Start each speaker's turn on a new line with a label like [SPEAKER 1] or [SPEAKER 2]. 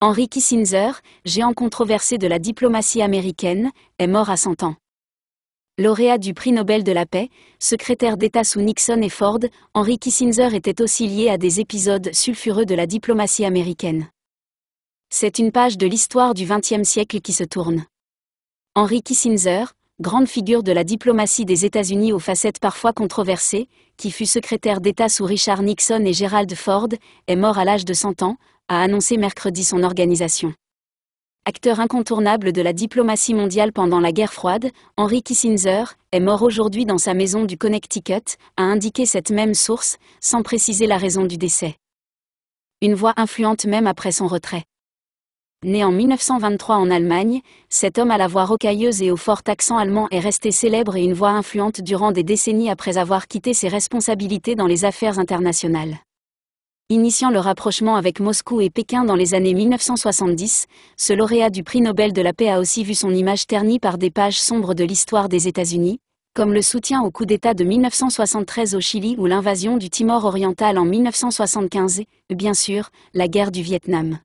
[SPEAKER 1] Henry Kissinger, géant controversé de la diplomatie américaine, est mort à 100 ans. Lauréat du prix Nobel de la paix, secrétaire d'État sous Nixon et Ford, Henry Kissinger était aussi lié à des épisodes sulfureux de la diplomatie américaine. C'est une page de l'histoire du XXe siècle qui se tourne. Henry Kissinger, grande figure de la diplomatie des États-Unis aux facettes parfois controversées, qui fut secrétaire d'État sous Richard Nixon et Gerald Ford, est mort à l'âge de 100 ans, a annoncé mercredi son organisation. Acteur incontournable de la diplomatie mondiale pendant la guerre froide, Henry Kissinger est mort aujourd'hui dans sa maison du Connecticut, a indiqué cette même source, sans préciser la raison du décès. Une voix influente même après son retrait. Né en 1923 en Allemagne, cet homme à la voix rocailleuse et au fort accent allemand est resté célèbre et une voix influente durant des décennies après avoir quitté ses responsabilités dans les affaires internationales. Initiant le rapprochement avec Moscou et Pékin dans les années 1970, ce lauréat du prix Nobel de la paix a aussi vu son image ternie par des pages sombres de l'histoire des États-Unis, comme le soutien au coup d'État de 1973 au Chili ou l'invasion du Timor oriental en 1975 et, bien sûr, la guerre du Vietnam.